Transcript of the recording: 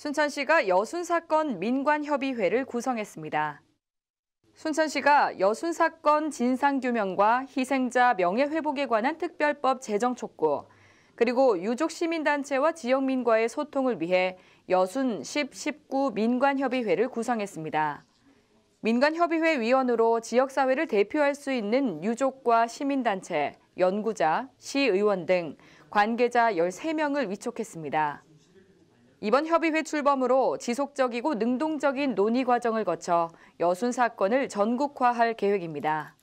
순천시가 여순사건 민관협의회를 구성했습니다. 순천시가 여순사건 진상규명과 희생자 명예회복에 관한 특별법 제정 촉구, 그리고 유족 시민단체와 지역민과의 소통을 위해 여순 10, 19 민관협의회를 구성했습니다. 민간협의회 위원으로 지역사회를 대표할 수 있는 유족과 시민단체, 연구자, 시의원 등 관계자 13명을 위촉했습니다. 이번 협의회 출범으로 지속적이고 능동적인 논의 과정을 거쳐 여순 사건을 전국화할 계획입니다.